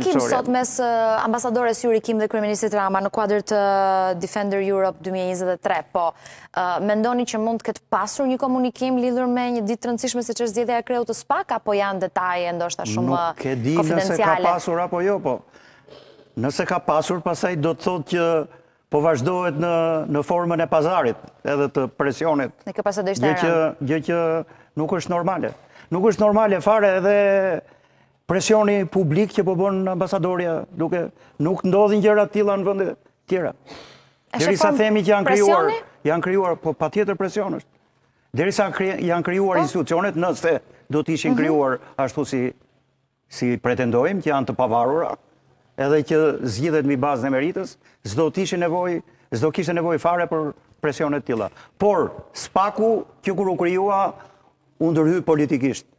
takim sot mes ambasadores Juri Kim dhe Kryeministit Rama në kuadrë të Defender Europe 2023, po, mendoni që mund të këtë pasur një komunikim lidhur me një ditë të rëndësishme se që është zjedhe e kreu të spak, apo janë detaje ndoshta shumë konfidenciale? Nuk e di nëse ka pasur apo jo, po. Nëse ka pasur, pasaj do të thot që po vazhdohet në formën e pazarit edhe të presionit. Në këpasa dhe ishte e rëndë. Gjë që nuk është normale. Nuk është normale fare edhe presjoni publik që po bënë ambasadorja, duke nuk ndodhin gjera tila në vëndet tjera. Dheri sa themi që janë kryuar, janë kryuar, po pa tjetër është. Dheri sa janë kryuar po. institucionet, nëse do të ishin mhm. kryuar ashtu si pretendojmë, që janë të pavarura, edhe që zgjithet mi bazë në meritës, zdo të ishin nevoj, zdo kishtë nevoj fare për presjonet tila. Por, spaku, që kur u kryua, undërhy politikishtë.